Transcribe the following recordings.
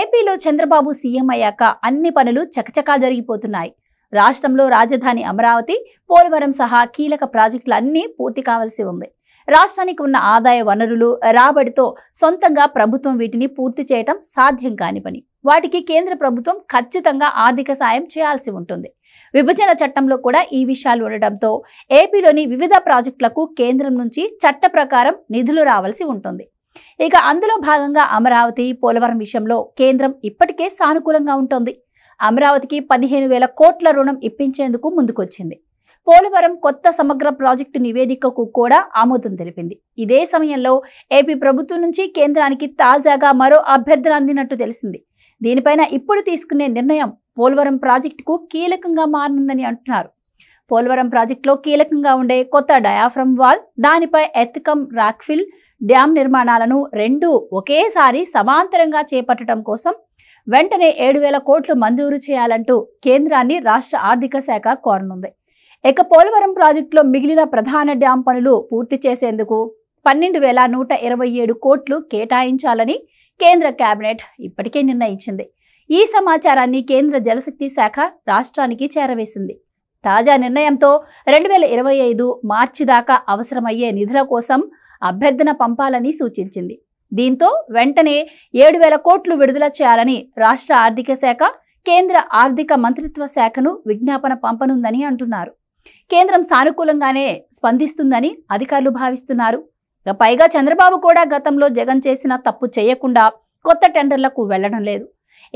ఏపీలో చంద్రబాబు సీఎం అయ్యాక అన్ని పనులు చకచకా జరిగిపోతున్నాయి రాష్ట్రంలో రాజధాని అమరావతి పోలవరం సహా కీలక ప్రాజెక్టులన్నీ పూర్తి కావాల్సి ఉంది రాష్ట్రానికి ఉన్న ఆదాయ వనరులు రాబడితో సొంతంగా ప్రభుత్వం వీటిని పూర్తి చేయటం సాధ్యం కాని పని వాటికి కేంద్ర ప్రభుత్వం ఖచ్చితంగా ఆర్థిక సాయం చేయాల్సి ఉంటుంది విభజన చట్టంలో కూడా ఈ విషయాలు ఉండటంతో ఏపీలోని వివిధ ప్రాజెక్టులకు కేంద్రం నుంచి చట్ట నిధులు రావాల్సి ఉంటుంది ఇక అందులో భాగంగా అమరావతి పోలవరం విషయంలో కేంద్రం ఇప్పటికే సానుకూలంగా ఉంటోంది అమరావతికి పదిహేను వేల కోట్ల రుణం ఇప్పించేందుకు ముందుకొచ్చింది పోలవరం కొత్త సమగ్ర ప్రాజెక్టు నివేదికకు కూడా ఆమోదం తెలిపింది ఇదే సమయంలో ఏపీ ప్రభుత్వం నుంచి కేంద్రానికి తాజాగా మరో అభ్యర్థన అందినట్టు తెలిసింది దీనిపైన ఇప్పుడు తీసుకునే నిర్ణయం పోలవరం ప్రాజెక్టుకు కీలకంగా మారనుందని అంటున్నారు పోలవరం ప్రాజెక్టులో కీలకంగా ఉండే కొత్త డయాఫ్రమ్ వాల్ దానిపై ఎత్కం రాక్ఫిల్ డ్యాం నిర్మాణాలను రెండు ఒకేసారి సమాంతరంగా చేపట్టడం కోసం వెంటనే ఏడు వేల కోట్లు మంజూరు చేయాలంటూ కేంద్రాన్ని రాష్ట్ర ఆర్థిక శాఖ కోరనుంది ఇక పోలవరం ప్రాజెక్టులో మిగిలిన ప్రధాన డ్యాం పనులు పూర్తి చేసేందుకు పన్నెండు వేల నూట ఇరవై ఏడు కోట్లు కేటాయించాలని కేంద్ర కేబినెట్ ఇప్పటికే నిర్ణయించింది ఈ సమాచారాన్ని కేంద్ర జలశక్తి శాఖ రాష్ట్రానికి చేరవేసింది తాజా నిర్ణయంతో రెండు వేల ఇరవై ఐదు మార్చి దాకా అవసరమయ్యే నిధుల కోసం అభ్యర్థన పంపాలని సూచించింది దీంతో వెంటనే ఏడు వేల కోట్లు విడుదల చేయాలని రాష్ట్ర ఆర్థిక శాఖ కేంద్ర ఆర్థిక మంత్రిత్వ శాఖను విజ్ఞాపన పంపనుందని అంటున్నారు కేంద్రం సానుకూలంగానే స్పందిస్తుందని అధికారులు భావిస్తున్నారు పైగా చంద్రబాబు కూడా గతంలో జగన్ చేసిన తప్పు చేయకుండా కొత్త టెండర్లకు వెళ్లడం లేదు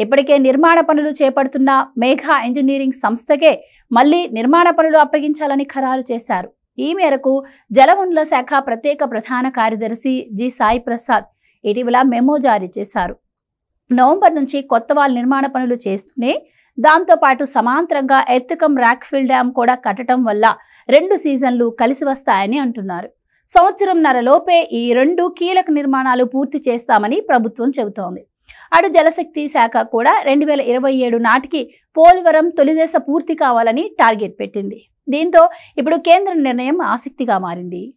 ఇప్పటికే నిర్మాణ పనులు చేపడుతున్న మేఘా ఇంజనీరింగ్ సంస్థకే మళ్లీ నిర్మాణ పనులు అప్పగించాలని ఖరారు చేశారు ఈ మేరకు జలవనరుల శాఖ ప్రత్యేక ప్రధాన కార్యదర్శి జి సాయి ప్రసాద్ ఇటీవల మెమో జారీ చేశారు నవంబర్ నుంచి కొత్త వాళ్ళ నిర్మాణ పనులు చేస్తూనే దాంతోపాటు సమాంతరంగా ఎత్తుకం రాక్ఫిల్ డ్యామ్ కూడా కట్టడం వల్ల రెండు సీజన్లు కలిసి వస్తాయని అంటున్నారు సంవత్సరం నరలోపే ఈ రెండు కీలక నిర్మాణాలు పూర్తి చేస్తామని ప్రభుత్వం చెబుతోంది అటు జలశక్తి శాఖ కూడా రెండు వేల ఇరవై ఏడు నాటికి పోలవరం తొలిదశ పూర్తి కావాలని టార్గెట్ పెట్టింది దీంతో ఇప్పుడు కేంద్ర నిర్ణయం ఆసక్తిగా మారింది